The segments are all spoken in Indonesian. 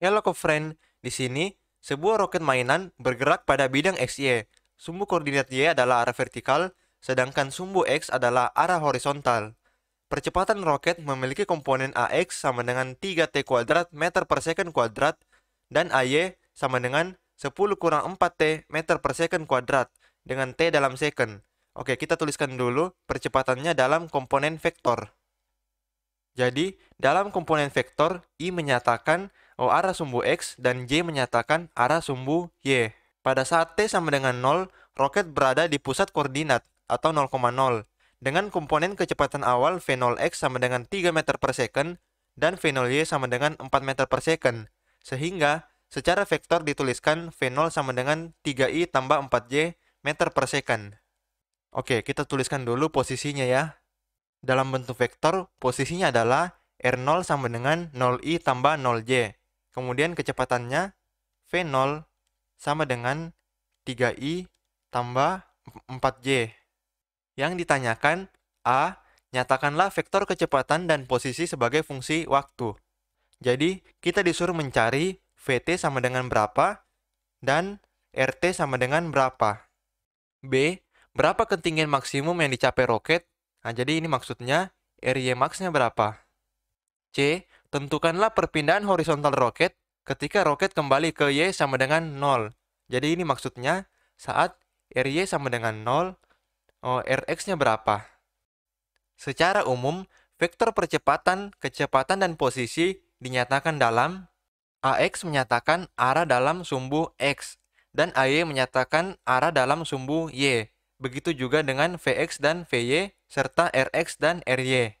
Hello ya, ke friend. Di sini, sebuah roket mainan bergerak pada bidang XY. Sumbu koordinat Y adalah arah vertikal, sedangkan sumbu X adalah arah horizontal. Percepatan roket memiliki komponen AX sama dengan 3T kuadrat meter per second kuadrat dan AY sama dengan 10 kurang 4T meter per second kuadrat dengan T dalam second. Oke, kita tuliskan dulu percepatannya dalam komponen vektor. Jadi, dalam komponen vektor, I menyatakan O oh, arah sumbu X dan j menyatakan arah sumbu Y. Pada saat T sama dengan 0, roket berada di pusat koordinat atau 0,0 dengan komponen kecepatan awal V0X sama dengan 3 meter per second dan V0Y sama dengan 4 meter per second. Sehingga, secara vektor dituliskan V0 sama dengan 3I tambah 4 j meter per second. Oke, kita tuliskan dulu posisinya ya. Dalam bentuk vektor, posisinya adalah R0 sama dengan 0I tambah 0 j. Kemudian kecepatannya V0 sama dengan 3I tambah 4J. Yang ditanyakan A, nyatakanlah vektor kecepatan dan posisi sebagai fungsi waktu. Jadi, kita disuruh mencari VT sama dengan berapa dan RT sama dengan berapa. B, berapa ketinggian maksimum yang dicapai roket? Nah, jadi ini maksudnya RY e max-nya berapa? C, Tentukanlah perpindahan horizontal roket ketika roket kembali ke Y sama dengan 0. Jadi ini maksudnya saat RY sama dengan 0, oh, RX-nya berapa? Secara umum, vektor percepatan, kecepatan, dan posisi dinyatakan dalam AX menyatakan arah dalam sumbu X, dan AY menyatakan arah dalam sumbu Y. Begitu juga dengan VX dan VY, serta RX dan RY.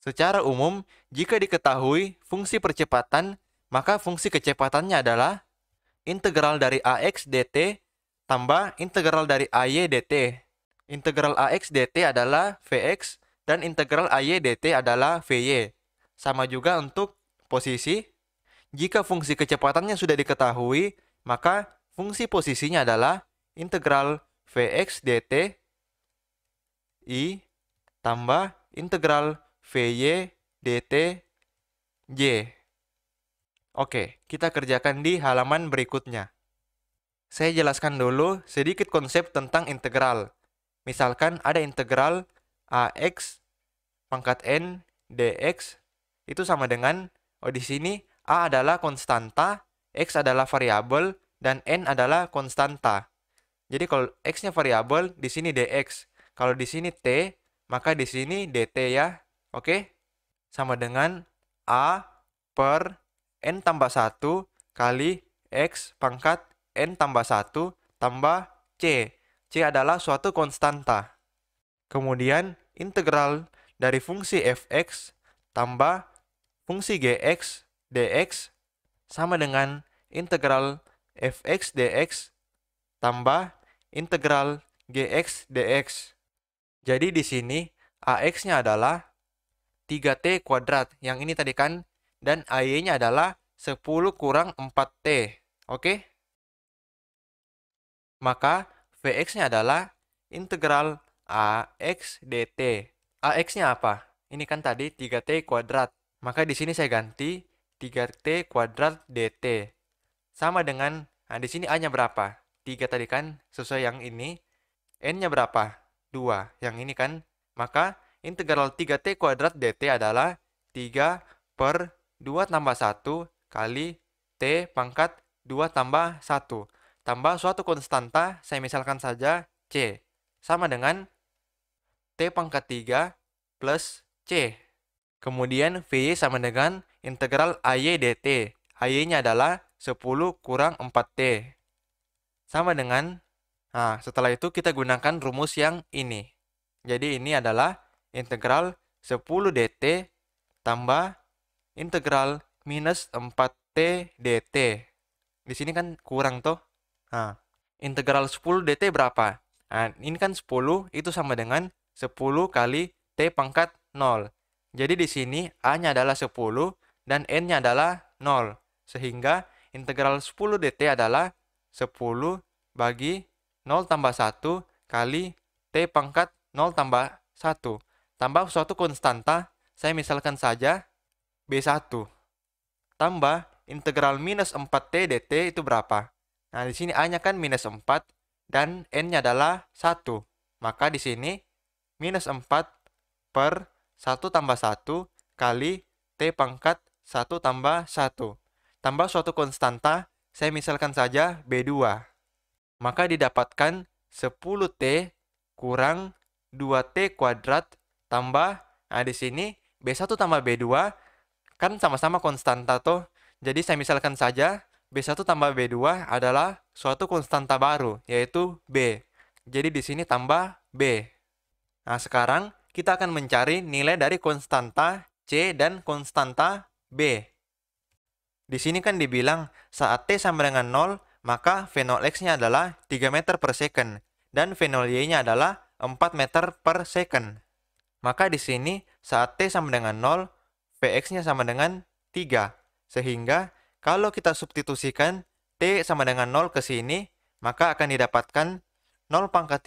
Secara umum, jika diketahui fungsi percepatan, maka fungsi kecepatannya adalah integral dari AX dt tambah integral dari AY dt. Integral AX dt adalah VX dan integral AY dt adalah VY. Sama juga untuk posisi. Jika fungsi kecepatannya sudah diketahui, maka fungsi posisinya adalah integral VX dt I tambah integral VY, DT, Y. Oke, kita kerjakan di halaman berikutnya. Saya jelaskan dulu sedikit konsep tentang integral. Misalkan ada integral AX pangkat N dx itu sama dengan, oh di sini A adalah konstanta, X adalah variabel, dan N adalah konstanta. Jadi kalau X-nya variabel, di sini dx. Kalau di sini T, maka di sini dt ya. Oke? Sama dengan A per N tambah 1 kali X pangkat N tambah 1 tambah C. C adalah suatu konstanta. Kemudian integral dari fungsi fx tambah fungsi gx dx sama dengan integral fx dx tambah integral gx dx. Jadi di sini ax-nya adalah 3T kuadrat. Yang ini tadi kan. Dan AY-nya adalah 10 kurang 4T. Oke? Maka VX-nya adalah integral AX dt. AX-nya apa? Ini kan tadi 3T kuadrat. Maka di sini saya ganti 3T kuadrat dt. Sama dengan, nah di sini A-nya berapa? 3 tadi kan, sesuai yang ini. N-nya berapa? 2. Yang ini kan, maka integral 3t kuadrat dt adalah 3 per 2 tambah 1 kali t pangkat 2 tambah 1 tambah suatu konstanta saya misalkan saja c sama dengan t pangkat 3 plus c. Kemudian vy sama dengan integral ay dt. Ay-nya adalah 10 kurang 4t. Sama dengan, nah setelah itu kita gunakan rumus yang ini. Jadi ini adalah integral 10 dt tambah integral minus 4t dt. Di sini kan kurang toh. Nah, integral 10 dt berapa? Nah, ini kan 10 itu sama dengan 10 kali t pangkat 0. Jadi di sini a-nya adalah 10 dan n-nya adalah 0. Sehingga integral 10 dt adalah 10 bagi 0 tambah 1 kali t pangkat 0 tambah 1. Tambah suatu konstanta, saya misalkan saja B1. Tambah integral minus 4T dt itu berapa? Nah, di sini A-nya kan minus 4 dan N-nya adalah 1. Maka di sini minus 4 per 1 tambah 1 kali T pangkat 1 tambah 1. Tambah suatu konstanta, saya misalkan saja B2. Maka didapatkan 10T kurang 2T kuadrat tambah nah di sini B1 tambah B2 kan sama-sama konstanta tuh. Jadi saya misalkan saja B1 tambah B2 adalah suatu konstanta baru yaitu B. Jadi di sini tambah B. Nah, sekarang kita akan mencari nilai dari konstanta C dan konstanta B. Di sini kan dibilang saat T sama dengan 0, maka V0 X-nya adalah 3 meter per second dan V0 Y-nya adalah 4 meter per second. Maka di sini saat t sama dengan 0, vx nya sama dengan 3. Sehingga kalau kita substitusikan t sama dengan 0 ke sini, maka akan didapatkan 0 pangkat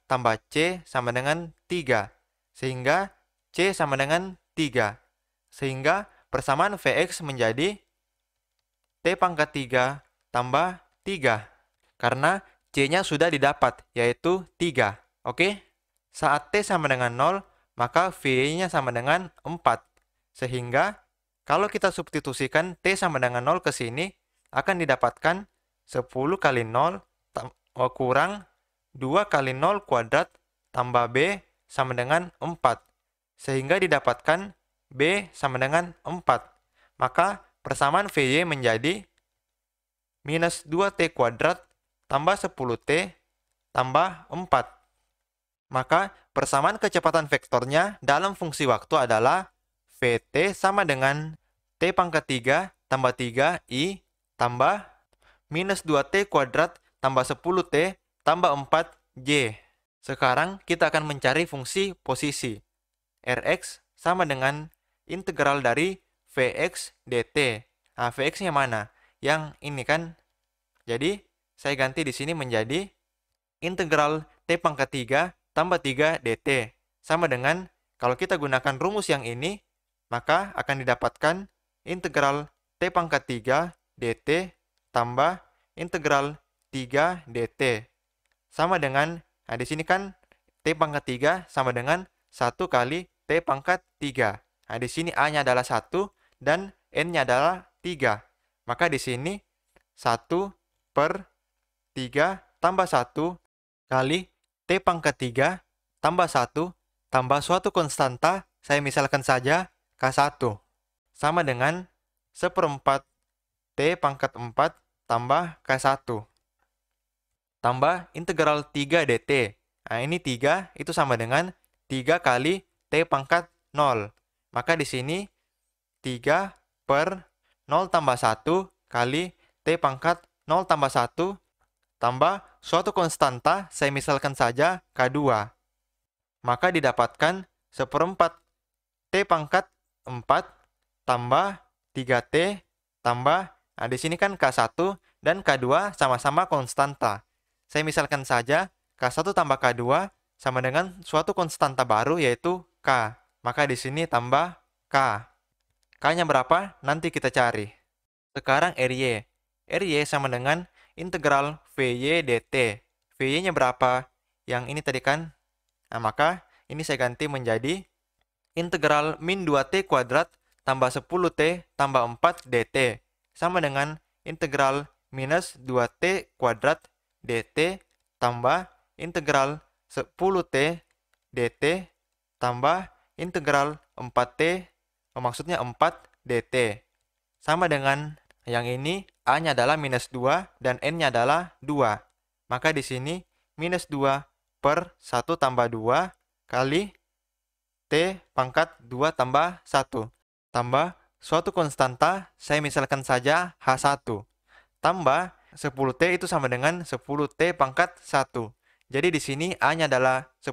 3 tambah c sama dengan 3. Sehingga c sama dengan 3. Sehingga persamaan vx menjadi t pangkat 3 tambah 3. Karena c-nya sudah didapat, yaitu 3. Oke? Saat t sama dengan 0, maka V-nya sama dengan 4. Sehingga kalau kita substitusikan T sama dengan 0 ke sini, akan didapatkan 10 kali 0 kurang 2 kali 0 kuadrat tambah B sama dengan 4. Sehingga didapatkan B sama dengan 4. Maka persamaan VY menjadi minus 2T kuadrat tambah 10T tambah 4. Maka persamaan kecepatan vektornya dalam fungsi waktu adalah VT sama dengan T pangkat 3 tambah 3 I tambah minus 2T kuadrat tambah 10T tambah 4 J. Sekarang kita akan mencari fungsi posisi. Rx sama dengan integral dari Vx dt. Nah, Vx-nya mana? Yang ini kan. Jadi, saya ganti di sini menjadi integral t pangkat 3 tambah 3 dt. Sama dengan kalau kita gunakan rumus yang ini, maka akan didapatkan integral t pangkat 3 dt tambah integral 3 dt. Sama dengan, nah di sini kan t pangkat 3 sama dengan 1 kali t pangkat 3. Nah di sini a-nya adalah 1 dan n-nya adalah 3. Maka di sini 1 per 3 tambah 1 kali T pangkat 3 tambah 1 tambah suatu konstanta, saya misalkan saja K1. Sama dengan seperempat T pangkat 4 tambah K1. Tambah integral 3 dt. Nah, ini 3 itu sama dengan 3 kali T pangkat 0. Maka di sini 3 per 0 tambah 1 kali T pangkat 0 tambah 1 tambah suatu konstanta saya misalkan saja K2. Maka didapatkan seperempat T pangkat 4 tambah 3T tambah, nah di sini kan K1 dan K2 sama-sama konstanta. Saya misalkan saja K1 tambah K2 sama dengan suatu konstanta baru yaitu K. Maka di sini tambah K. K-nya berapa? Nanti kita cari. Sekarang RY. RY sama dengan integral VY DT. VY-nya berapa? Yang ini tadi kan? Nah, maka ini saya ganti menjadi integral min 2T kuadrat tambah 10T tambah 4 DT. Sama dengan integral minus 2T kuadrat DT tambah integral 10T DT tambah integral 4T, maksudnya 4 DT. Sama dengan yang ini A-nya adalah minus 2 dan N-nya adalah 2. Maka di sini minus 2 per 1 tambah 2 kali T pangkat 2 tambah 1. Tambah suatu konstanta, saya misalkan saja H1. Tambah 10T itu sama dengan 10T pangkat 1. Jadi di sini A-nya adalah 10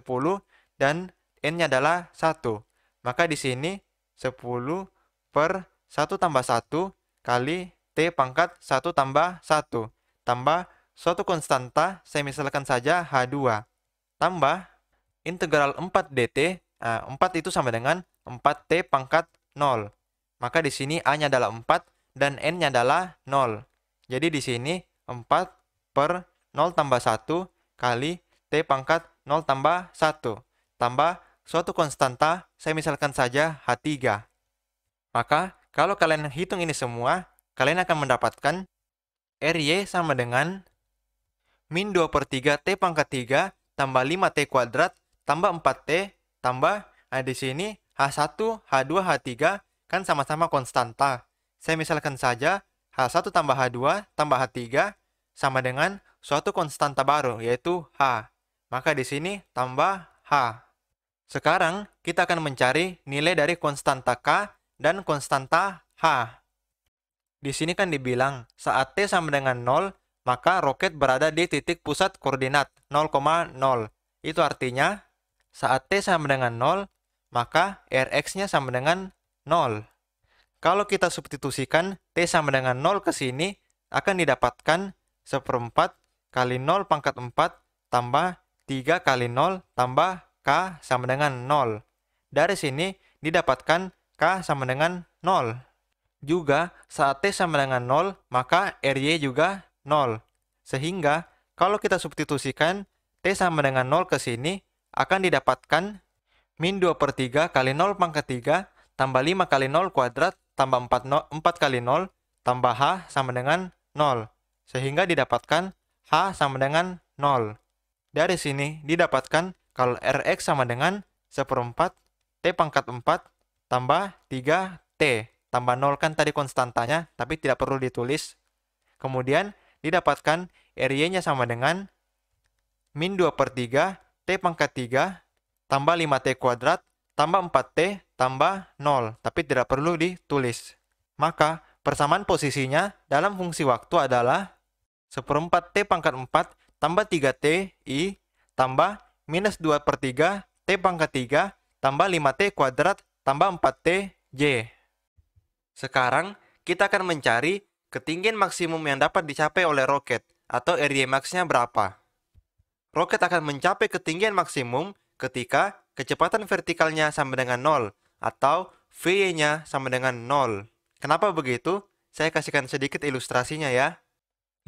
dan N-nya adalah 1. Maka di sini 10 per 1 tambah 1 kali T pangkat 1 tambah 1 tambah suatu konstanta, saya misalkan saja H2 tambah integral 4 dt, nah, 4 itu sama dengan 4T pangkat 0. Maka di sini A-nya adalah 4 dan N-nya adalah 0. Jadi di sini 4 per 0 tambah 1 kali T pangkat 0 tambah 1 tambah suatu konstanta, saya misalkan saja H3. Maka kalau kalian hitung ini semua, kalian akan mendapatkan RY sama dengan min 2 per 3 T pangkat 3 tambah 5T kuadrat tambah 4T tambah nah di sini H1, H2, H3 kan sama-sama konstanta. Saya misalkan saja H1 tambah H2 tambah H3 sama dengan suatu konstanta baru yaitu H. Maka di sini tambah H. Sekarang kita akan mencari nilai dari konstanta K dan konstanta H. Di sini kan dibilang saat T sama dengan 0, maka roket berada di titik pusat koordinat 0,0. Itu artinya saat T sama dengan 0, maka Rx-nya sama dengan 0. Kalau kita substitusikan T sama dengan 0 ke sini, akan didapatkan seperempat kali 0 pangkat 4 tambah 3 kali 0 tambah K sama dengan 0. Dari sini didapatkan K sama dengan 0 juga saat T sama dengan 0, maka RY juga 0. Sehingga kalau kita substitusikan T sama dengan 0 ke sini, akan didapatkan min 2 per 3 kali 0 pangkat 3 tambah 5 kali 0 kuadrat tambah 4, 0, 4 kali 0 tambah H sama dengan 0. Sehingga didapatkan H sama dengan 0. Dari sini didapatkan kalau Rx sama dengan seperempat T pangkat 4 tambah 3T tambah 0 kan tadi konstantanya, tapi tidak perlu ditulis. Kemudian didapatkan area nya sama dengan min 2 per 3 T pangkat 3 tambah 5T kuadrat tambah 4T tambah 0, tapi tidak perlu ditulis. Maka persamaan posisinya dalam fungsi waktu adalah seperempat T pangkat 4 tambah 3T I tambah minus 2 per 3 T pangkat 3 tambah 5T kuadrat tambah 4T J. Sekarang, kita akan mencari ketinggian maksimum yang dapat dicapai oleh roket atau area maxnya berapa. Roket akan mencapai ketinggian maksimum ketika kecepatan vertikalnya sama dengan 0 atau VY-nya sama dengan 0. Kenapa begitu? Saya kasihkan sedikit ilustrasinya ya.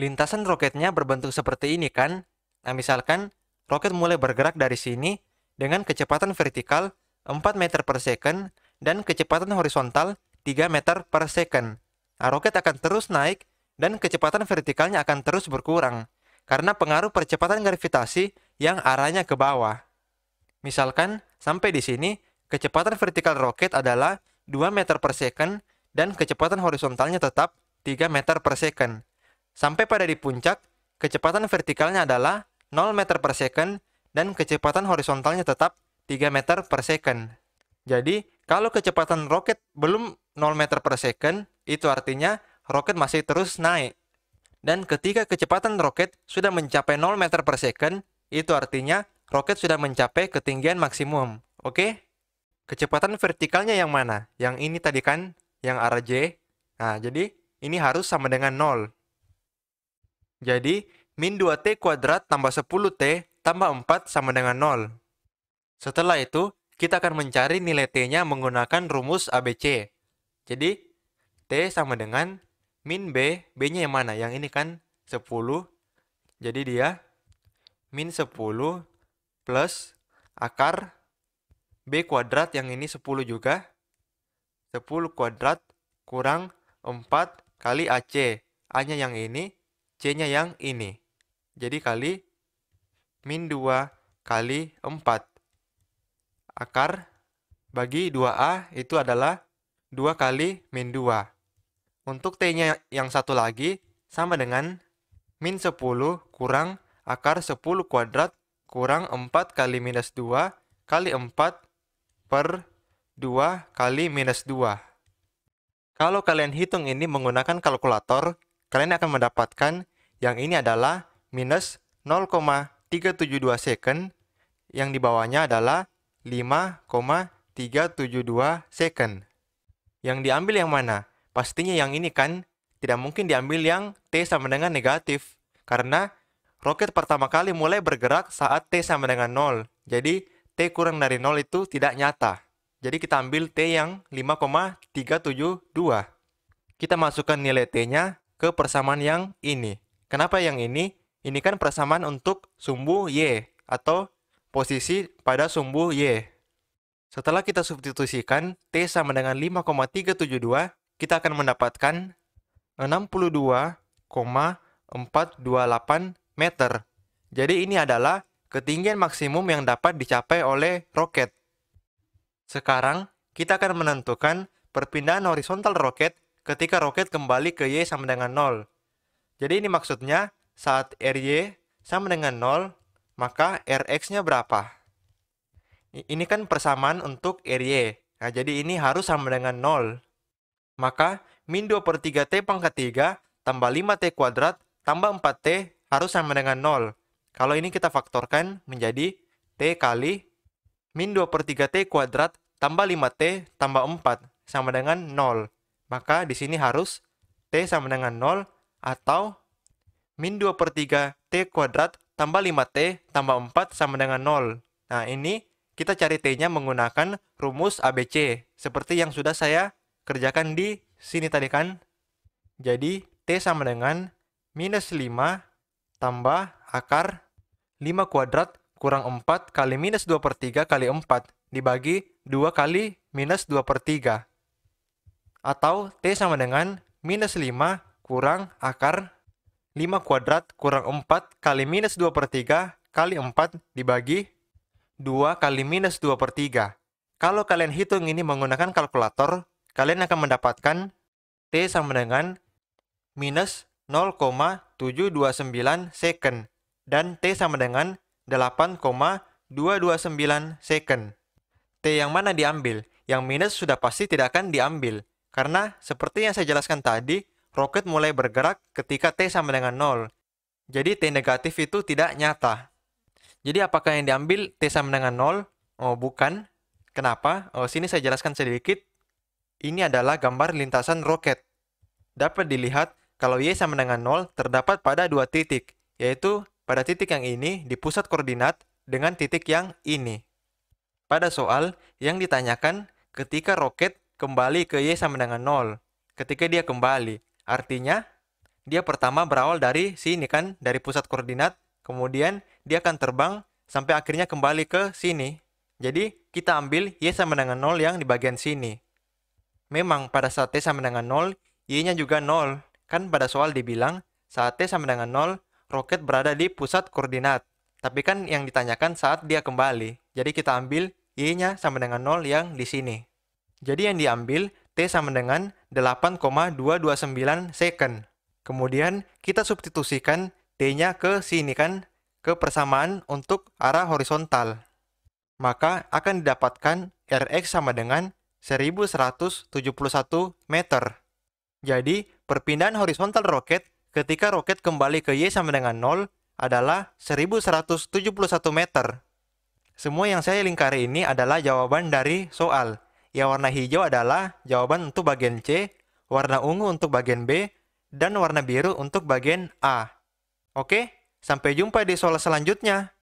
Lintasan roketnya berbentuk seperti ini kan? Nah, misalkan roket mulai bergerak dari sini dengan kecepatan vertikal 4 meter per second dan kecepatan horizontal 3 meter per second. Nah, roket akan terus naik dan kecepatan vertikalnya akan terus berkurang karena pengaruh percepatan gravitasi yang arahnya ke bawah. Misalkan, sampai di sini, kecepatan vertikal roket adalah 2 meter per second dan kecepatan horizontalnya tetap 3 meter per second. Sampai pada di puncak, kecepatan vertikalnya adalah 0 meter per second dan kecepatan horizontalnya tetap 3 meter per second. Jadi, kalau kecepatan roket belum 0 meter per second, itu artinya roket masih terus naik. Dan ketika kecepatan roket sudah mencapai 0 meter per second, itu artinya roket sudah mencapai ketinggian maksimum. Oke? Kecepatan vertikalnya yang mana? Yang ini tadi kan, yang arah J. Nah, jadi ini harus sama dengan 0. Jadi, min 2T kuadrat tambah 10T tambah 4 sama dengan 0. Setelah itu, kita akan mencari nilai T-nya menggunakan rumus ABC. Jadi, T sama dengan min B, B-nya yang mana? Yang ini kan 10, jadi dia min 10 plus akar B kuadrat yang ini 10 juga. 10 kuadrat kurang 4 kali AC. A-nya yang ini, C-nya yang ini. Jadi kali min 2 kali 4 akar bagi 2A itu adalah 2 kali min 2. Untuk T-nya yang satu lagi, sama dengan min 10 kurang akar 10 kuadrat kurang 4 kali minus 2 kali 4 per 2 kali minus 2. Kalau kalian hitung ini menggunakan kalkulator, kalian akan mendapatkan yang ini adalah minus 0,372 second, yang di bawahnya adalah 5,372 second. Yang diambil yang mana? Pastinya yang ini kan? Tidak mungkin diambil yang T sama dengan negatif. Karena roket pertama kali mulai bergerak saat T sama dengan 0. Jadi T kurang dari 0 itu tidak nyata. Jadi kita ambil T yang 5,372. Kita masukkan nilai T-nya ke persamaan yang ini. Kenapa yang ini? Ini kan persamaan untuk sumbu Y atau posisi pada sumbu Y. Setelah kita substitusikan T sama dengan 5,372, kita akan mendapatkan 62,428 meter. Jadi ini adalah ketinggian maksimum yang dapat dicapai oleh roket. Sekarang, kita akan menentukan perpindahan horizontal roket ketika roket kembali ke Y sama dengan 0. Jadi ini maksudnya saat RY sama dengan 0, maka Rx-nya berapa? Ini kan persamaan untuk RY. Nah, jadi ini harus sama dengan 0. Maka, min 2 per 3t pangkat 3 tambah 5t kuadrat tambah 4t harus sama dengan 0. Kalau ini kita faktorkan menjadi t kali min 2 per 3t kuadrat tambah 5t tambah 4 sama dengan 0. Maka di sini harus t sama dengan 0 atau min 2 per 3 t kuadrat tambah 5T tambah 4 sama dengan 0. Nah, ini kita cari T-nya menggunakan rumus ABC, seperti yang sudah saya kerjakan di sini tadi kan. Jadi, T sama dengan minus 5 tambah akar 5 kuadrat kurang 4 kali minus 2 per 3 kali 4 dibagi 2 kali minus 2 per 3. Atau T sama dengan minus 5 kurang akar 5 kuadrat kurang 4 kali minus 2 per 3 kali 4 dibagi 2 kali minus 2 per 3. Kalau kalian hitung ini menggunakan kalkulator, kalian akan mendapatkan T sama dengan minus 0,729 second dan T sama dengan 8,229 second. T yang mana diambil? Yang minus sudah pasti tidak akan diambil, karena seperti yang saya jelaskan tadi, roket mulai bergerak ketika T sama dengan 0. Jadi T negatif itu tidak nyata. Jadi apakah yang diambil T sama dengan 0? Oh, bukan. Kenapa? Oh, sini saya jelaskan sedikit. Ini adalah gambar lintasan roket. Dapat dilihat kalau Y sama dengan 0 terdapat pada dua titik, yaitu pada titik yang ini di pusat koordinat dengan titik yang ini. Pada soal, yang ditanyakan ketika roket kembali ke Y sama dengan 0, ketika dia kembali, Artinya, dia pertama berawal dari sini kan, dari pusat koordinat, kemudian dia akan terbang sampai akhirnya kembali ke sini. Jadi, kita ambil Y sama dengan 0 yang di bagian sini. Memang pada saat T sama dengan 0, Y-nya juga 0. Kan pada soal dibilang, saat T sama dengan 0, roket berada di pusat koordinat. Tapi kan yang ditanyakan saat dia kembali. Jadi kita ambil Y-nya sama dengan 0 yang di sini. Jadi yang diambil T sama dengan 8,229 second. Kemudian kita substitusikan T-nya ke sini kan, ke persamaan untuk arah horizontal. Maka akan didapatkan Rx sama dengan 1171 meter. Jadi, perpindahan horizontal roket ketika roket kembali ke Y sama dengan 0 adalah 1171 meter. Semua yang saya lingkari ini adalah jawaban dari soal yang warna hijau adalah jawaban untuk bagian C, warna ungu untuk bagian B, dan warna biru untuk bagian A. Oke, sampai jumpa di soal selanjutnya.